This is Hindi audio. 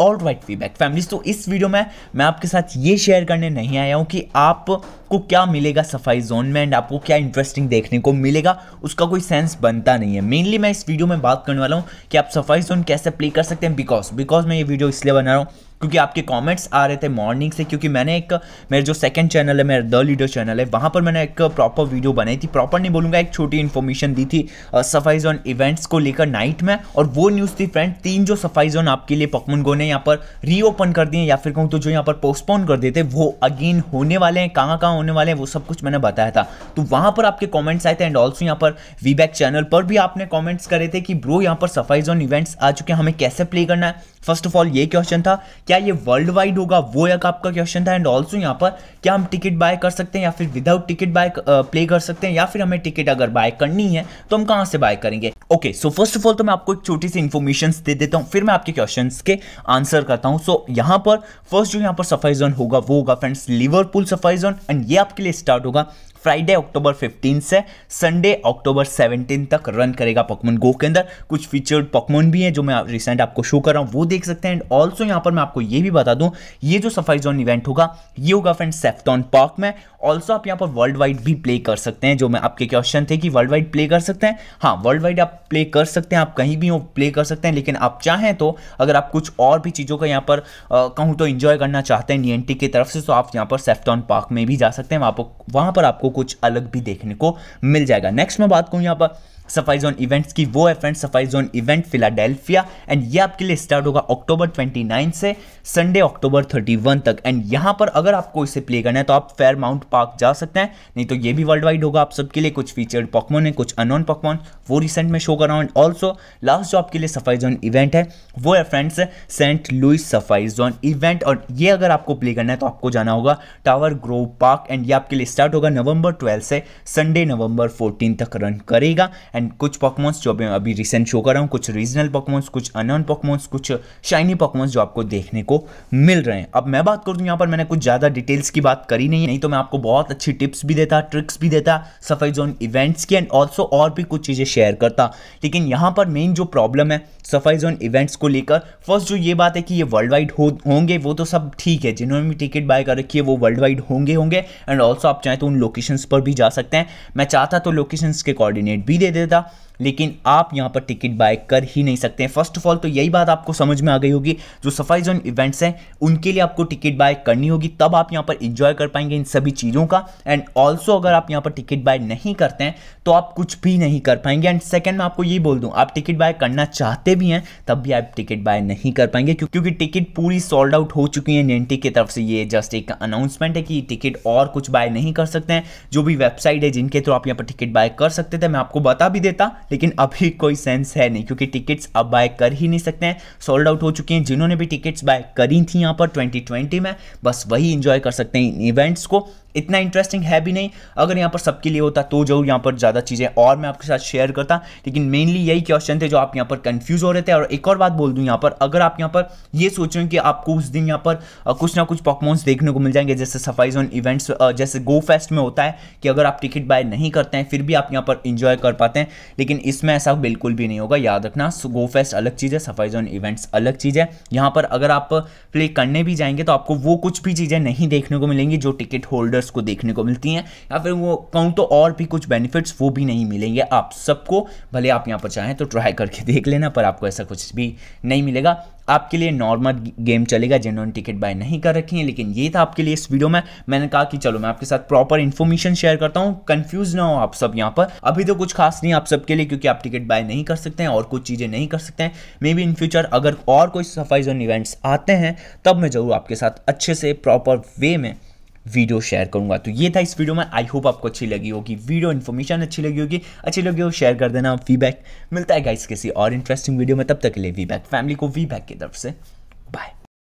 ऑल राइट फीडबैक फैमिलीज तो इस वीडियो में मैं आपके साथ ये शेयर करने नहीं आया हूँ कि आप आपको क्या मिलेगा सफाई जोन में एंड आपको क्या इंटरेस्टिंग देखने को मिलेगा उसका कोई सेंस बनता नहीं है मेनली मैं इस वीडियो में बात करने वाला हूँ कि आप सफाई जोन कैसे प्ले कर सकते हैं बिकॉज बिकॉज मैं ये वीडियो इसलिए बना रहा हूँ क्योंकि आपके कमेंट्स आ रहे थे मॉर्निंग से क्योंकि मैंने एक मेरे जो सेकंड चैनल है मेरा द लीडर चैनल है वहाँ पर मैंने एक प्रॉपर वीडियो बनाई थी प्रॉपर नहीं बोलूँगा एक छोटी इन्फॉर्मेशन दी थी सफाई जोन इवेंट्स को लेकर नाइट में और वो न्यूज़ थी फ्रेंड तीन जो सफाई जोन आपके लिए पकमन गो ने यहाँ पर रीओपन कर दिए या फिर कहूँ तो जो यहाँ पर पोस्टपोन कर देते थे वो अगेन होने वाले हैं कहाँ कहाँ होने वाले हैं वो सब कुछ मैंने बताया था तो वहाँ पर आपके कॉमेंट्स आए थे एंड ऑल्सो यहाँ पर वी बैक चैनल पर भी आपने कॉमेंट्स करे थे कि ब्रो यहाँ पर सफाई जोन इवेंट्स आ चुके हैं हमें कैसे प्ले करना है फर्स्ट ऑफ ऑल ये क्वेश्चन था क्या ये वर्ल्ड वाइड होगा वो एक आपका क्वेश्चन था एंड ऑल्सो यहाँ पर क्या हम टिकट बाय कर सकते हैं या फिर विदाउट टिकट बाय प्ले कर सकते हैं या फिर हमें टिकट अगर बाय करनी है तो हम कहाँ से बाय करेंगे okay so first of all तो मैं आपको एक छोटी सी इन्फॉर्मेशन दे देता हूँ फिर मैं आपके क्वेश्चन के आंसर करता हूँ सो so, यहाँ पर फर्स्ट जो यहाँ पर सफाई जोन होगा वो होगा friends Liverpool safari zone and ये आपके लिए स्टार्ट होगा फ्राइडे अक्टूबर 15 से संडे अक्टूबर 17 तक रन करेगा पॉकमोन गो के अंदर कुछ फीचर्ड पॉकमोन भी हैं जो मैं रिसेंट आपको शो कर रहा हूँ वो देख सकते हैं एंड ऑल्सो यहाँ पर मैं आपको ये भी बता दूँ ये जो सफाई जोन इवेंट होगा ये होगा फ्रेंड सेफ्टॉन पार्क में ऑल्सो आप यहाँ पर वर्ल्ड वाइड भी प्ले कर सकते हैं जो मैं आपके क्वेश्चन थे कि वर्ल्ड वाइड प्ले कर सकते हैं हाँ वर्ल्ड वाइड आप प्ले कर सकते हैं आप कहीं भी हो प्ले कर सकते हैं लेकिन आप चाहें तो अगर आप कुछ और भी चीज़ों का यहाँ पर कहूँ तो इन्जॉय करना चाहते हैं नी की तरफ से तो आप यहाँ पर सेफ्टॉन पार्क में भी जा सकते हैं वहाँ पर वहाँ पर आपको कुछ अलग भी देखने को मिल जाएगा नेक्स्ट मैं बात करूँ यहाँ पर सफाई जोन इवेंट्स की वो है फ्रेंड्स सफाई जोन इवेंट फिलाडेल्फिया एंड ये आपके लिए स्टार्ट होगा अक्टूबर 29 से संडे अक्टूबर 31 तक एंड यहाँ पर अगर आपको इसे प्ले करना है तो आप फेयर माउंट पार्क जा सकते हैं नहीं तो ये भी वर्ल्ड वाइड होगा आप सबके लिए कुछ फीचर्ड पॉकमोन है कुछ अनोन पॉकमोन वो रिसेंट में शो कर रहा हूँ एंड ऑल्सो लास्ट जो आपके लिए सफाई जोन इवेंट है वो है friends Saint Louis safari zone event और ये अगर आपको प्ले करना है तो आपको जाना होगा टावर ग्रोव पार्क एंड ये आपके लिए स्टार्ट होगा नवंबर ट्वेल्थ से संडे नवंबर फोर्टीन तक रन करेगा एंड एंड कुछ पॉकमोन्स जो अभी अभी रिसेंट शो कर रहा हूँ कुछ रीजनल पॉकमोन्स कुछ अननोन पॉकमोन्स कुछ शाइनी पॉकमोन्स जो आपको देखने को मिल रहे हैं अब मैं बात करूँ तो यहाँ पर मैंने कुछ ज़्यादा डिटेल्स की बात करी नहीं नहीं तो मैं आपको बहुत अच्छी टिप्स भी देता ट्रिक्स भी देता सफाई जोन इवेंट्स की एंड ऑल्सो और भी कुछ चीज़ें शेयर करता लेकिन यहाँ पर मेन जो प्रॉब्लम है सफाई जोन इवेंट्स को लेकर फर्स्ट जो ये बात है कि ये वर्ल्ड वाइड हो, होंगे वो तो सब ठीक है जिन्होंने भी टिकट बाय कर रखी है वो वर्ल्ड वाइड होंगे होंगे एंड ऑल्सो आप चाहें तो उन लोकेशंस पर भी जा सकते हैं मैं चाहता तो लोकेशंस के कोऑर्डिनेट भी दे दे दे दा लेकिन आप यहाँ पर टिकट बाय कर ही नहीं सकते हैं फर्स्ट ऑफ ऑल तो यही बात आपको समझ में आ गई होगी जो सफाई जोन इवेंट्स हैं उनके लिए आपको टिकट बाय करनी होगी तब आप यहाँ पर इंजॉय कर पाएंगे इन सभी चीज़ों का एंड ऑल्सो अगर आप यहाँ पर टिकट बाय नहीं करते हैं तो आप कुछ भी नहीं कर पाएंगे एंड सेकेंड मैं आपको ये बोल दूँ आप टिकट बाय करना चाहते भी हैं तब भी आप टिकट बाय नहीं कर पाएंगे क्योंकि टिकट पूरी सॉल्ड आउट हो चुकी है नेंटी की तरफ से ये जस्ट एक अनाउंसमेंट है कि टिकट और कुछ बाय नहीं कर सकते हैं जो भी वेबसाइट है जिनके थ्रू तो आप यहाँ पर टिकट बाय कर सकते थे मैं आपको बता भी देता लेकिन अभी कोई सेंस है नहीं क्योंकि टिकट्स अब बाय कर ही नहीं सकते हैं सोल्ड आउट हो चुकी हैं जिन्होंने भी टिकट्स बाय करी थी यहाँ पर 2020 में बस वही इंजॉय कर सकते हैं इन इवेंट्स को इतना इंटरेस्टिंग है भी नहीं अगर यहाँ पर सबके लिए होता तो जरूर यहाँ पर ज़्यादा चीज़ें और मैं आपके साथ शेयर करता लेकिन मेनली यही क्वेश्चन थे जो आप यहाँ पर कन्फ्यूज हो रहे थे और एक और बात बोल दूँ यहाँ पर अगर आप यहाँ पर ये सोच रहे हैं कि आपको उस दिन यहाँ पर कुछ ना कुछ पॉकमोन्स देखने को मिल जाएंगे जैसे सफाई जोन इवेंट्स जैसे गो फेस्ट में होता है कि अगर आप टिकट बाय नहीं करते हैं फिर भी आप यहाँ पर इंजॉय कर पाते हैं लेकिन इसमें ऐसा बिल्कुल भी नहीं होगा याद रखना गो फेस्ट अलग चीज़ है सफाई जोन इवेंट्स अलग चीज़ है यहाँ पर अगर आप प्ले करने भी जाएंगे तो आपको वो कुछ भी चीज़ें नहीं देखने को मिलेंगी जो टिकट होल्डर यूज़र्स को देखने को मिलती हैं या फिर वो कहूँ तो और भी कुछ बेनिफिट्स वो भी नहीं मिलेंगे आप सबको भले आप यहाँ पर चाहें तो ट्राई करके देख लेना पर आपको ऐसा कुछ भी नहीं मिलेगा आपके लिए नॉर्मल गेम चलेगा जिन्होंने टिकट बाय नहीं कर रखी है लेकिन ये था आपके लिए इस वीडियो में मैंने कहा कि चलो मैं आपके साथ प्रॉपर इन्फॉर्मेशन शेयर करता हूँ कंफ्यूज ना हो आप सब यहाँ पर अभी तो कुछ खास नहीं आप सबके लिए क्योंकि आप टिकट बाय नहीं कर सकते हैं और कुछ चीज़ें नहीं कर सकते हैं मे बी इन फ्यूचर अगर और कोई सफाई जोन इवेंट्स आते हैं तब मैं ज़रूर आपके साथ अच्छे से प्रॉपर वे में वीडियो शेयर करूंगा तो ये था इस वीडियो में आई होप आपको अच्छी लगी होगी वीडियो इन्फॉर्मेशन अच्छी लगी होगी अच्छी लगी हो शेयर कर देना फीडबैक मिलता है गाइस किसी और इंटरेस्टिंग वीडियो में तब तक के लिए वी फैमिली को वी की तरफ से बाय